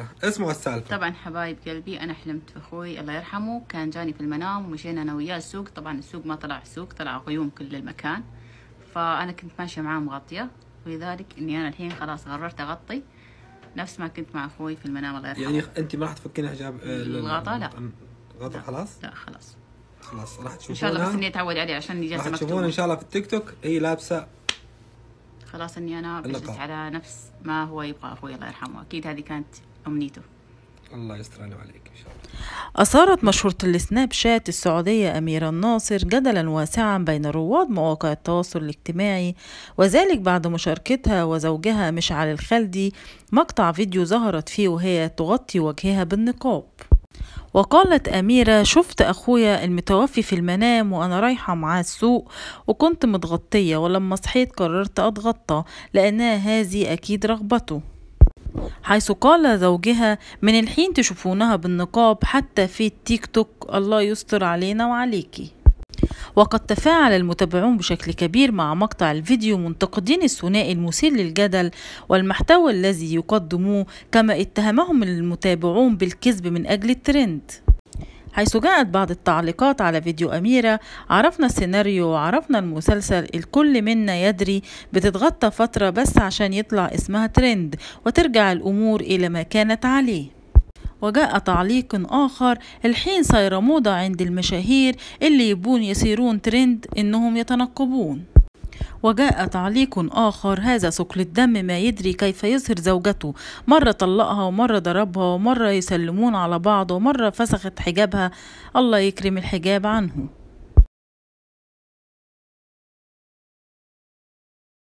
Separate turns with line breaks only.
السالفه اسمعوا السالفه
طبعا حبايب قلبي انا حلمت في أخوي الله يرحمه كان جاني في المنام ومشينا انا وياه السوق طبعا السوق ما طلع سوق طلع غيوم كل المكان فانا كنت ماشيه معاه مغطيه ولذلك اني انا الحين خلاص قررت اغطي نفس ما كنت مع اخوي في المنام الله يرحمه يعني انت ما راح تفكين حجاب الغطاء لا الغطاء خلاص؟ لا
خلاص خلاص راح تشوفونها ان شاء الله بس اني اتعود عليه عشان يجي راح تشوفون ان شاء الله في التيك توك هي لابسه
خلاص اني انا بجلس على نفس ما هو يبغى اخوي الله يرحمه اكيد هذه كانت امنيته الله يستر عليك إن شاء
الله أثارت مشهورة السناب شات السعودية أميرة الناصر جدلا واسعا بين رواد مواقع التواصل الاجتماعي وذلك بعد مشاركتها وزوجها مشعل الخلدي مقطع فيديو ظهرت فيه وهي تغطي وجهها بالنقاب وقالت أميرة شفت أخويا المتوفي في المنام وأنا رايحة معاه السوق وكنت متغطية ولما صحيت قررت أتغطى لأنها هذه أكيد رغبته حيث قال زوجها من الحين تشوفونها بالنقاب حتى في التيك توك الله يستر علينا وعليكي وقد تفاعل المتابعون بشكل كبير مع مقطع الفيديو منتقدين الثنائي المثير للجدل والمحتوى الذي يقدموه كما اتهمهم المتابعون بالكذب من أجل الترند حيث جاءت بعض التعليقات على فيديو أميرة عرفنا السيناريو وعرفنا المسلسل الكل منا يدري بتتغطى فترة بس عشان يطلع اسمها ترند وترجع الأمور إلى ما كانت عليه وجاء تعليق آخر الحين صايرة موضة عند المشاهير اللي يبون يصيرون ترند إنهم يتنقبون وجاء تعليق آخر هذا ثقل الدم ما يدري كيف يظهر زوجته مرة طلقها ومرة ضربها ومرة يسلمون على بعض ومرة فسخت حجابها الله يكرم الحجاب عنه